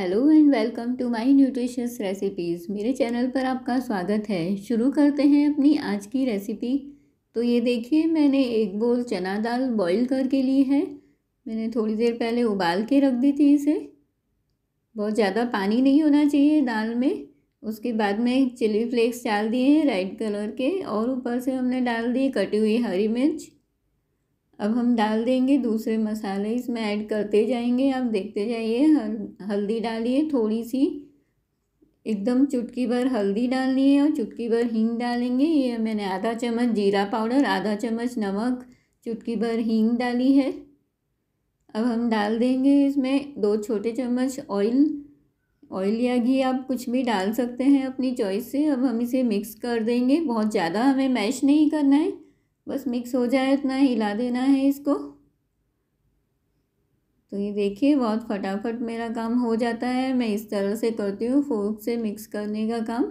hello and welcome to my nutritious recipes मेरे channel पर आपका स्वागत है शुरू करते हैं अपनी आज की रेसिपी तो ये देखिए मैंने एक बोल चना दाल बॉईल करके ली है मैंने थोड़ी देर पहले उबाल के रख दी थी इसे बहुत ज़्यादा पानी नहीं होना चाहिए दाल में उसके बाद में चिली फ्लेक्स डाल दिए हैं रेड कलर के और ऊपर से हमने डाल दिए कटी हुई हरी मिर्च अब हम डाल देंगे दूसरे मसाले इसमें ऐड करते जाएंगे आप देखते जाइए हल हल्दी डालिए थोड़ी सी एकदम चुटकी भर हल्दी डालनी है और चुटकी भर हींग डालेंगे ये मैंने आधा चम्मच जीरा पाउडर आधा चम्मच नमक चुटकी भर हींग डाली है अब हम डाल देंगे इसमें दो छोटे चम्मच ऑयल ऑयल या घी आप कुछ भी डाल सकते हैं अपनी चॉइस से अब हम इसे मिक्स कर देंगे बहुत ज़्यादा हमें मैश नहीं करना है बस मिक्स हो जाए उतना हिला देना है इसको तो ये देखिए बहुत फटाफट मेरा काम हो जाता है मैं इस तरह से करती हूँ फोर्क से मिक्स करने का काम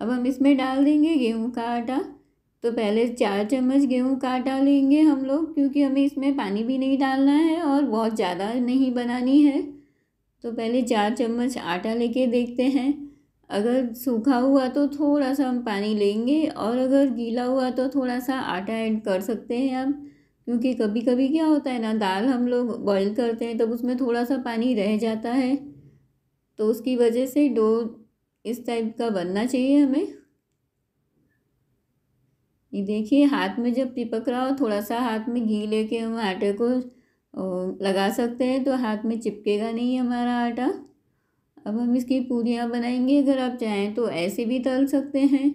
अब हम इसमें डाल देंगे गेहूँ का आटा तो पहले चार चम्मच गेहूँ का आटा लेंगे हम लोग क्योंकि हमें इसमें पानी भी नहीं डालना है और बहुत ज़्यादा नहीं बनानी है तो पहले चार चम्मच आटा लेके देखते हैं अगर सूखा हुआ तो थोड़ा सा हम पानी लेंगे और अगर गीला हुआ तो थोड़ा सा आटा ऐड कर सकते हैं आप क्योंकि कभी कभी क्या होता है ना दाल हम लोग बॉईल करते हैं तब उसमें थोड़ा सा पानी रह जाता है तो उसकी वजह से डो इस टाइप का बनना चाहिए हमें ये देखिए हाथ में जब चिपक रहा हो थोड़ा सा हाथ में घी लेके हम आटे को लगा सकते हैं तो हाथ में चिपकेगा नहीं हमारा आटा अब हम इसकी पूरियाँ बनाएंगे अगर आप चाहें तो ऐसे भी तल सकते हैं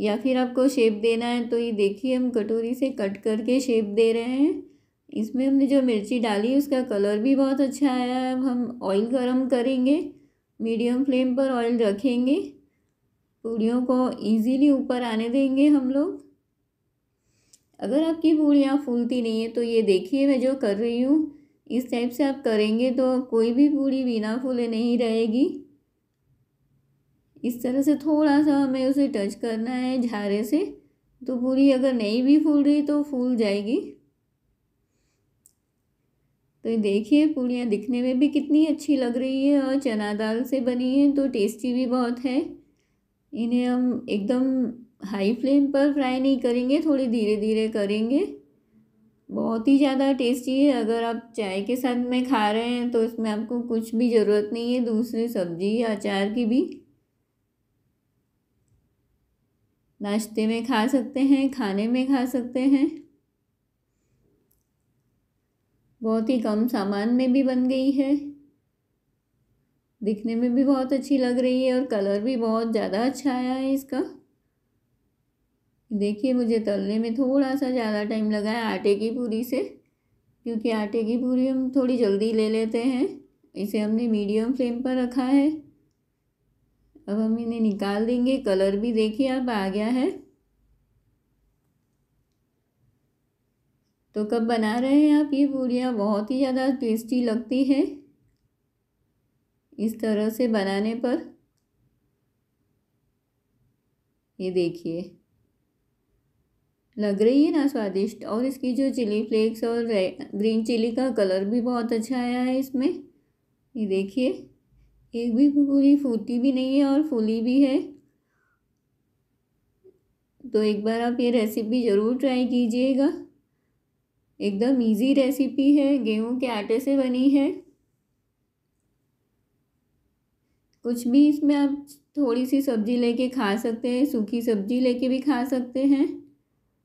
या फिर आपको शेप देना है तो ये देखिए हम कटोरी से कट करके शेप दे रहे हैं इसमें हमने जो मिर्ची डाली उसका कलर भी बहुत अच्छा आया है अब हम ऑयल गरम करेंगे मीडियम फ्लेम पर ऑयल रखेंगे पूड़ियों को इजीली ऊपर आने देंगे हम लोग अगर आपकी पूड़ियाँ फूलती नहीं है तो ये देखिए मैं जो कर रही हूँ इस टाइप से आप करेंगे तो कोई भी पूरी बिना फूले नहीं रहेगी इस तरह से थोड़ा सा हमें उसे टच करना है झारे से तो पूरी अगर नहीं भी फूल रही तो फूल जाएगी तो देखिए पूड़ियाँ दिखने में भी कितनी अच्छी लग रही है और चना दाल से बनी है तो टेस्टी भी बहुत है इन्हें हम एकदम हाई फ्लेम पर फ्राई नहीं करेंगे थोड़ी धीरे धीरे करेंगे बहुत ही ज़्यादा टेस्टी है अगर आप चाय के साथ में खा रहे हैं तो इसमें आपको कुछ भी ज़रूरत नहीं है दूसरी सब्जी या अचार की भी नाश्ते में खा सकते हैं खाने में खा सकते हैं बहुत ही कम सामान में भी बन गई है दिखने में भी बहुत अच्छी लग रही है और कलर भी बहुत ज़्यादा अच्छा आया है इसका देखिए मुझे तलने में थोड़ा सा ज़्यादा टाइम लगा है आटे की पूरी से क्योंकि आटे की पूरी हम थोड़ी जल्दी ले लेते हैं इसे हमने मीडियम फ्लेम पर रखा है अब हम इन्हें निकाल देंगे कलर भी देखिए अब आ गया है तो कब बना रहे हैं आप ये पूरियाँ बहुत ही ज़्यादा टेस्टी लगती है इस तरह से बनाने पर ये देखिए लग रही है ना स्वादिष्ट और इसकी जो चिली फ्लेक्स और ग्रीन चिली का कलर भी बहुत अच्छा आया है इसमें ये देखिए एक भी पूरी फूटी भी नहीं है और फूली भी है तो एक बार आप ये रेसिपी ज़रूर ट्राई कीजिएगा एकदम इजी रेसिपी है गेहूं के आटे से बनी है कुछ भी इसमें आप थोड़ी सी सब्ज़ी लेके खा सकते हैं सूखी सब्ज़ी लेके भी खा सकते हैं